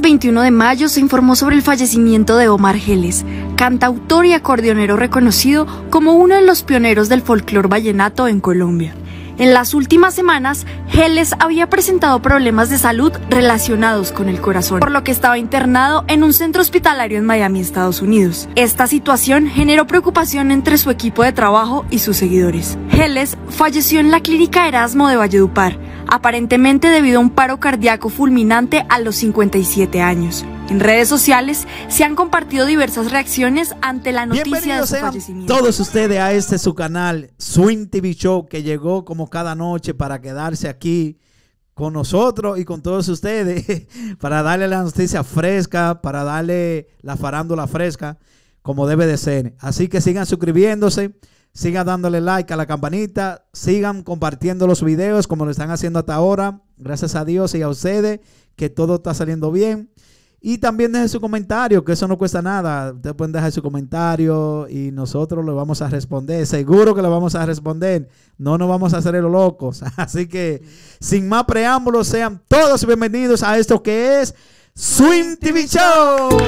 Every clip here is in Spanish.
21 de mayo se informó sobre el fallecimiento de Omar Geles, cantautor y acordeonero reconocido como uno de los pioneros del folclor vallenato en Colombia. En las últimas semanas, Geles había presentado problemas de salud relacionados con el corazón, por lo que estaba internado en un centro hospitalario en Miami, Estados Unidos. Esta situación generó preocupación entre su equipo de trabajo y sus seguidores. Geles falleció en la clínica Erasmo de Valledupar, aparentemente debido a un paro cardíaco fulminante a los 57 años. En redes sociales se han compartido diversas reacciones ante la noticia de su fallecimiento. Todos ustedes a este su canal, Swing TV Show, que llegó como cada noche para quedarse aquí con nosotros y con todos ustedes, para darle la noticia fresca, para darle la farándula fresca, como debe de ser. Así que sigan suscribiéndose Sigan dándole like a la campanita, sigan compartiendo los videos como lo están haciendo hasta ahora. Gracias a Dios y a ustedes que todo está saliendo bien. Y también dejen su comentario, que eso no cuesta nada. Ustedes pueden dejar su comentario y nosotros lo vamos a responder. Seguro que lo vamos a responder. No nos vamos a hacer los locos. Así que, sin más preámbulos, sean todos bienvenidos a esto que es Swim TV Show.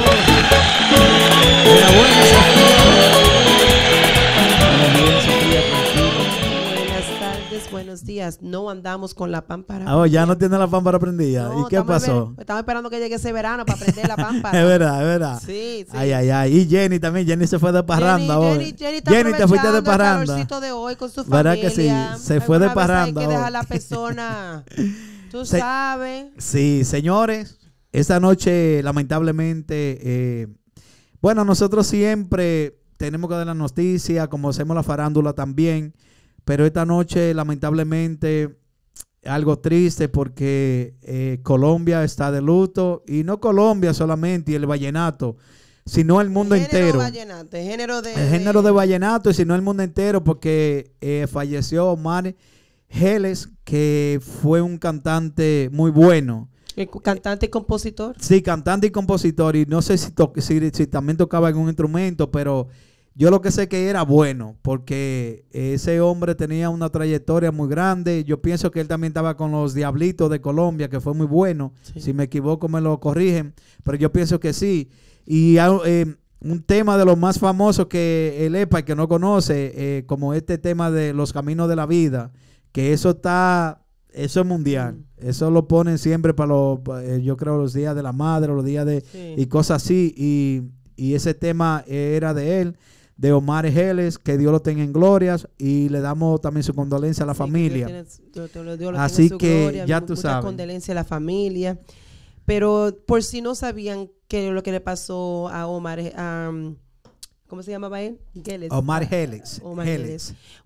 buenos días. No andamos con la pámpara. Ah, oh, ya no tiene la pámpara prendida. ¿Y qué pasó? estamos esperando que llegue ese verano para prender la pámpara. es verdad, es verdad. Sí, sí. Ay, ay, ay. Y Jenny también. Jenny se fue de parranda Jenny, hoy. Jenny, Jenny, Jenny te fuiste de parranda. de con su ¿Verdad familia. que sí? Se fue de parranda. Hay que dejar a la persona. Tú sabes. Sí, señores. Esta noche, lamentablemente, eh, bueno, nosotros siempre tenemos que dar la noticia, como hacemos la farándula también. Pero esta noche, lamentablemente, algo triste porque eh, Colombia está de luto. Y no Colombia solamente y el vallenato, sino el mundo entero. el género de, género de vallenato, y sino el mundo entero, porque eh, falleció Omar Geles, que fue un cantante muy bueno. cantante y compositor. Sí, cantante y compositor. Y no sé si, si, también tocaba algún instrumento, pero yo lo que sé que era bueno, porque ese hombre tenía una trayectoria muy grande. Yo pienso que él también estaba con los Diablitos de Colombia, que fue muy bueno. Si me equivoco, me lo corrigen. Pero yo pienso que sí. Y em, un tema de los más famosos que el EPA, que no conoce, eh, como este tema de los caminos de la vida, que eso está, eso es mundial. Mm. Eso lo ponen siempre para los, eh, yo creo, los días de la madre, los días de... y cosas así. y ese tema era de él de Omar Gélez, que Dios lo tenga en glorias y le damos también su condolencia a la familia. Así que ya tú sabes. Condolencia a la familia. Pero por si no sabían es lo que le pasó a Omar, eh, um, ¿Cómo se llamaba él? Omar Helix. Omar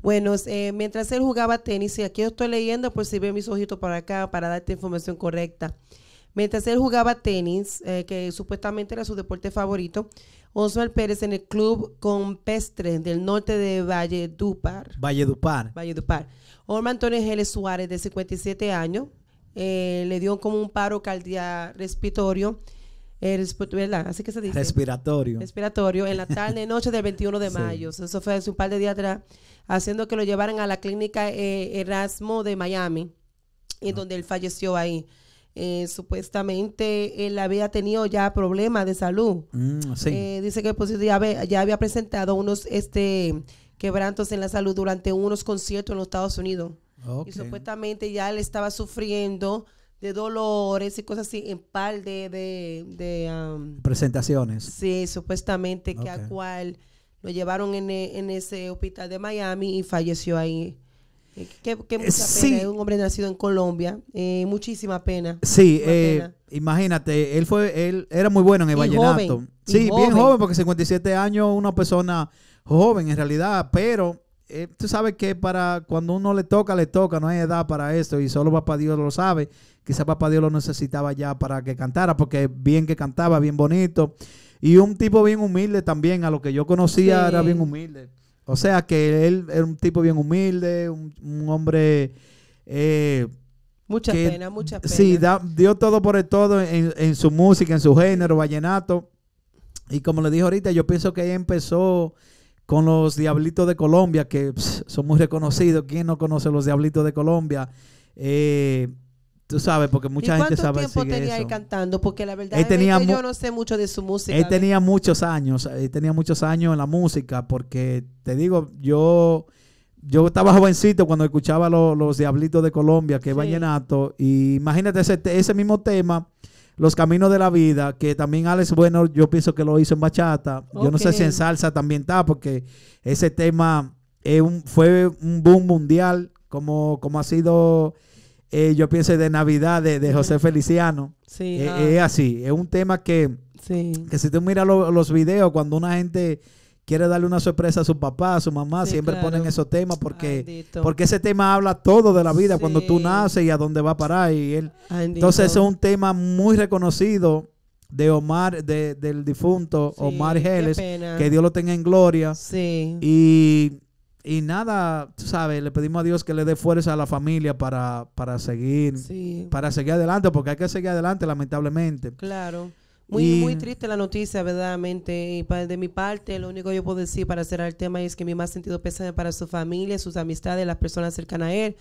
Bueno, eh, mientras él jugaba tenis, y aquí yo estoy leyendo por si ven mis ojitos para acá para darte información correcta. Mientras él jugaba tenis, eh, que supuestamente era su deporte favorito, Oswald Pérez en el club Compestre del norte de Valledupar. Valledupar. Valledupar. Orman Antonio Gélez Suárez, de 57 años, eh, le dio como un paro cardiorrespiratorio. Eh, respiratorio. ¿verdad? Así que se dice. Respiratorio. Respiratorio en la tarde noche del 21 de mayo. Eso fue hace un par de días atrás, haciendo que lo llevaran a la clínica Erasmo de Miami, y ah. donde él falleció ahí. Eh, supuestamente él había tenido ya problemas de salud. Mm, eh, dice que pues, ya, había, presentado unos este, quebrantos en la salud durante unos conciertos en los Estados Unidos. Y supuestamente ya él estaba sufriendo de dolores y cosas así en par de... de, Presentaciones. Sí, supuestamente que a cual lo llevaron en, e, en ese hospital de Miami y falleció ahí eh, qué, mucha pena eh, un hombre nacido en Colombia. Eh, muchísima pena. Sí, imagínate, él fue, él era muy bueno en el vallenato. sí, bien joven, porque 57 años, una persona joven en realidad, pero tú sabes que para cuando uno le toca, le toca, no hay edad para esto y solo papá Dios lo sabe. Quizá papá Dios lo necesitaba ya para que cantara, porque bien que cantaba, bien bonito. Y un tipo bien humilde también, a lo que yo conocía era bien humilde. O sea que él era un tipo bien humilde, un, hombre... Eh, mucha pena, mucha pena. Sí, dio todo por el todo en, su música, en su género, vallenato. Y como le dije ahorita, yo pienso que él empezó con los Diablitos de Colombia, que son muy reconocidos. ¿Quién no conoce los Diablitos de Colombia? Eh, Tú sabes, porque mucha gente sabe cuánto tiempo tenía ahí cantando? Porque la verdad es que yo no sé mucho de su música. Él tenía muchos años, él eh, tenía muchos años en la música, porque te digo, yo yo estaba jovencito cuando escuchaba los, Diablitos de Colombia, que es vallenato, y imagínate ese, mismo tema, Los Caminos de la Vida, que también Alex Bueno, yo pienso que lo hizo en bachata, yo no sé si en salsa también está, porque ese tema fue un boom mundial, como, como ha sido eh, yo pienso de Navidad de, José Feliciano. Sí. Eh, ah. Es así, es un tema que, sí. que si tú miras los videos, cuando una gente quiere darle una sorpresa a su papá, a su mamá, siempre ponen esos temas porque, porque ese tema habla todo de la vida, cuando tú naces y a dónde va a parar. Y él, entonces es un tema muy reconocido de Omar, del difunto Omar Geles, que Dios lo tenga en gloria. Sí. Y y nada, tú sabes, le pedimos a Dios que le dé fuerza a la familia para, seguir, para seguir adelante, porque hay que seguir adelante, lamentablemente. Claro. Muy, muy triste la noticia, verdaderamente. Y de mi parte, lo único que yo puedo decir para cerrar el tema es que mi más sentido pésame para su familia, sus amistades, las personas cercanas a él.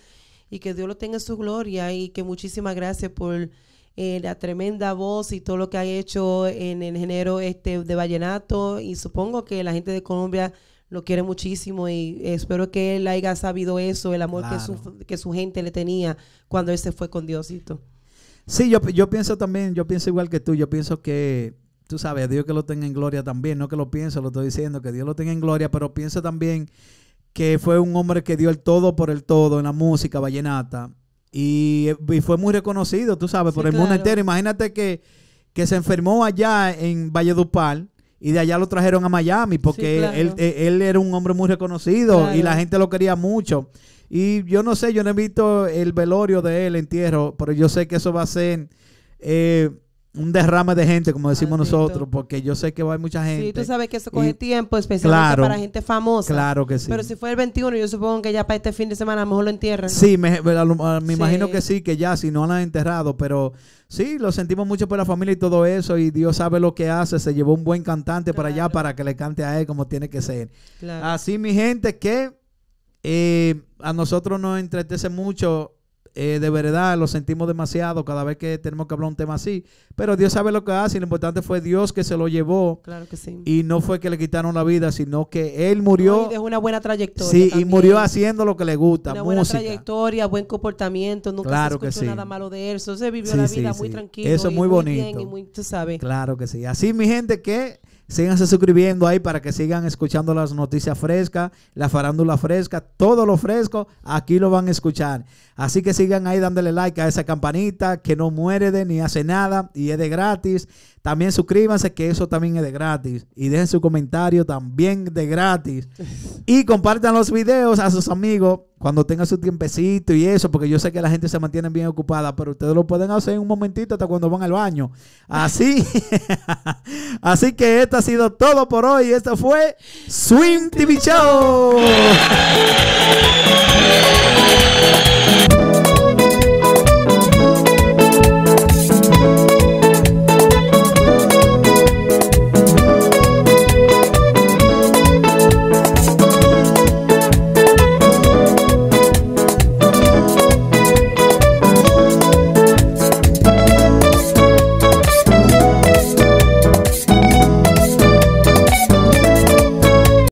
Y que Dios lo tenga en su gloria. Y que muchísimas gracias por eh, la tremenda voz y todo lo que ha hecho en el género este de vallenato. Y supongo que la gente de Colombia lo quiere muchísimo y espero que él haya sabido eso, el amor que, su, que su gente le tenía cuando él se fue con Diosito. Sí, yo, yo pienso también, yo pienso igual que tú, yo pienso que, tú sabes, Dios que lo tenga en gloria también, no que lo pienso, lo estoy diciendo, que Dios lo tenga en gloria, pero pienso también que fue un hombre que dio el todo por el todo en la música vallenata y, fue muy reconocido, tú sabes, por el mundo entero. Imagínate que, que se enfermó allá en Valledupar y de allá lo trajeron a Miami porque eh, él, era un hombre muy reconocido y la gente lo quería mucho. Y yo no sé, yo no he visto el velorio de él, entierro, pero yo sé que eso va a ser eh, un derrame de gente, como decimos nosotros, porque yo sé que va a mucha gente. Sí, tú sabes que eso coge tiempo, especialmente para gente famosa. Claro que sí. Pero si fue el 21, yo supongo que ya para este fin de semana a lo mejor lo entierran. Sí, me, imagino que sí, que ya, si no lo han enterrado, pero sí, lo sentimos mucho por la familia y todo eso, y Dios sabe lo que hace, se llevó un buen cantante para allá para que le cante a él como tiene que ser. Así, mi gente, que eh, a nosotros nos entretece mucho eh, de verdad lo sentimos demasiado cada vez que tenemos que hablar un tema así, pero Dios sabe lo que hace lo importante fue Dios que se lo llevó. Claro que sí. Y no fue que le quitaron la vida, sino que él murió. es una buena trayectoria. Sí, y murió haciendo lo que le gusta, una buena trayectoria, buen comportamiento, nunca claro se escuchó que nada malo de él, entonces vivió la vida muy tranquilo. Eso es muy, bonito. Claro que sí. Así mi gente que Síganse suscribiendo ahí para que sigan escuchando las noticias frescas, la farándula fresca, todo lo fresco, aquí lo van a escuchar. Así que sigan ahí dándole like a esa campanita que no de ni hace nada y es de gratis. También suscríbanse, que eso también es de gratis. Y dejen su comentario también de gratis. Y compartan los videos a sus amigos cuando tengan su tiempecito y eso, porque yo sé que la gente se mantiene bien ocupada, pero ustedes lo pueden hacer en un momentito hasta cuando van al baño. Así, así que esto ha sido todo por hoy. Esto fue Swim TV Show.